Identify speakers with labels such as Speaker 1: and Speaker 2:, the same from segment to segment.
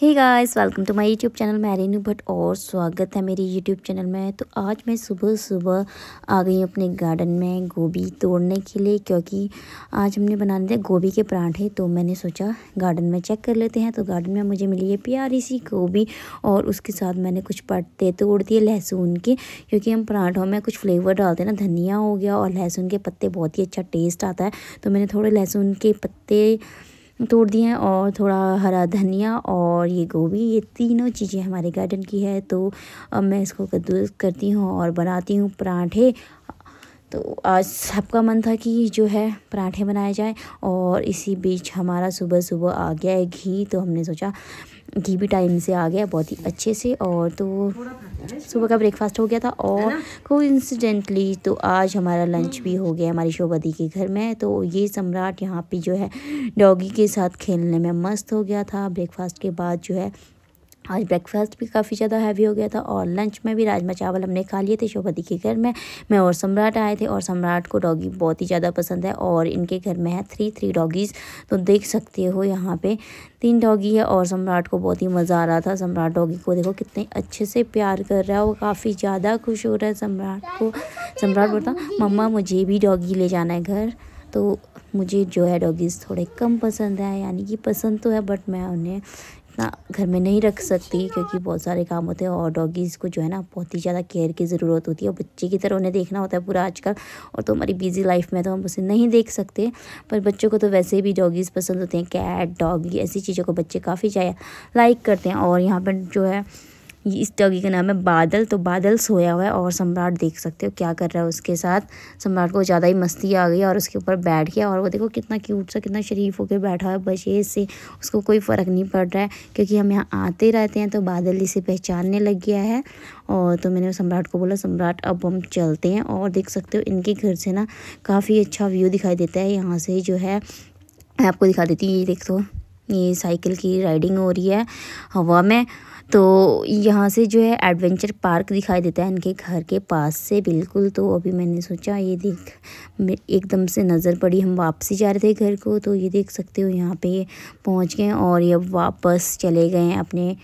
Speaker 1: he guys welcome to my YouTube channel मैं रेनू भट और स्वागत है मेरी यूट्यूब चैनल में तो आज मैं सुबह सुबह आ गई हूँ अपने गार्डन में गोभी तोड़ने के लिए क्योंकि आज हमने बनाने थे गोभी के परांठे तो मैंने सोचा गार्डन में चेक कर लेते हैं तो गार्डन में मुझे मिली है प्यारी सी गोभी और उसके साथ मैंने कुछ पत्ते तोड़ दिए लहसुन के क्योंकि हम पराठों में कुछ फ्लेवर डालते हैं ना धनिया हो गया और लहसुन के पत्ते बहुत ही अच्छा टेस्ट आता है तो मैंने थोड़े लहसुन के पत्ते तोड़ दिए हैं और थोड़ा हरा धनिया और ये गोभी ये तीनों चीज़ें हमारे गार्डन की है तो अब मैं इसको कद्दूस करती हूँ और बनाती हूँ पराठे तो आज सबका मन था कि जो है पराठे बनाए जाए और इसी बीच हमारा सुबह सुबह आ गया है घी तो हमने सोचा घी भी टाइम से आ गया बहुत ही अच्छे से और तो सुबह का ब्रेकफास्ट हो गया था और को इंसिडेंटली तो आज हमारा लंच भी हो गया हमारी शोबदी के घर में तो ये सम्राट यहाँ पे जो है डॉगी के साथ खेलने में मस्त हो गया था ब्रेकफास्ट के बाद जो है आज ब्रेकफास्ट भी काफ़ी ज़्यादा हैवी हो गया था और लंच में भी राजमा चावल हमने खा लिए थे शोभा के घर में मैं और सम्राट आए थे और सम्राट को डॉगी बहुत ही ज़्यादा पसंद है और इनके घर में है थ्री थ्री डॉगीज़ तो देख सकते हो यहाँ पे तीन डॉगी है और सम्राट को बहुत ही मज़ा आ रहा था सम्राट डॉगी को देखो कितने अच्छे से प्यार कर रहा है वो काफ़ी ज़्यादा खुश हो रहा है सम्राट को सम्राट बोलता मम्मा मुझे भी डॉगी ले जाना है घर तो मुझे जो है डॉगीज़ थोड़े कम पसंद है यानी कि पसंद तो है बट मैं उन्हें इतना घर में नहीं रख सकती क्योंकि बहुत सारे काम होते हैं और डॉगीज़ को जो है ना बहुत ही ज़्यादा केयर की ज़रूरत होती है और बच्चे की तरह उन्हें देखना होता है पूरा आजकल और तो हमारी बिज़ी लाइफ में तो हम उसे नहीं देख सकते पर बच्चों को तो वैसे भी डॉगीज़ पसंद होते हैं कैट डॉगी ऐसी चीज़ों को बच्चे काफ़ी लाइक करते हैं और यहाँ पर जो है इस डॉगी का नाम है बादल तो बादल सोया हुआ है और सम्राट देख सकते हो क्या कर रहा है उसके साथ सम्राट को ज़्यादा ही मस्ती आ गई और उसके ऊपर बैठ गया और वो देखो कितना क्यूट सा कितना शरीफ होकर बैठा हुआ है बचे से उसको कोई फ़र्क नहीं पड़ रहा है क्योंकि हम यहाँ आते रहते हैं तो बादल इसे पहचानने लग गया है और तो मैंने सम्राट को बोला सम्राट अब हम चलते हैं और देख सकते हो इनके घर से ना काफ़ी अच्छा व्यू दिखाई देता है यहाँ से जो है मैं आपको दिखा देती हूँ ये देख दो ये साइकिल की राइडिंग हो रही है हवा में तो यहाँ से जो है एडवेंचर पार्क दिखाई देता है इनके घर के पास से बिल्कुल तो अभी मैंने सोचा ये देख एकदम से नज़र पड़ी हम वापसी जा रहे थे घर को तो ये देख सकते हो यहाँ पे पहुँच गए और ये वापस चले गए अपने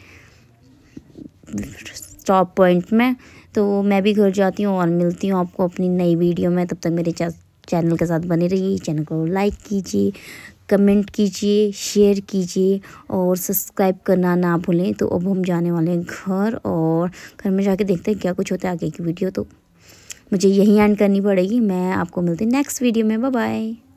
Speaker 1: स्टॉप पॉइंट में तो मैं भी घर जाती हूँ और मिलती हूँ आपको अपनी नई वीडियो में तब तक मेरे चैनल के साथ बने रहिए चैनल को लाइक कीजिए कमेंट कीजिए शेयर कीजिए और सब्सक्राइब करना ना भूलें तो अब हम जाने वाले हैं घर और घर में जाके देखते हैं क्या कुछ होता है आगे की वीडियो तो मुझे यहीं एंड करनी पड़ेगी मैं आपको मिलती नेक्स्ट वीडियो में बाय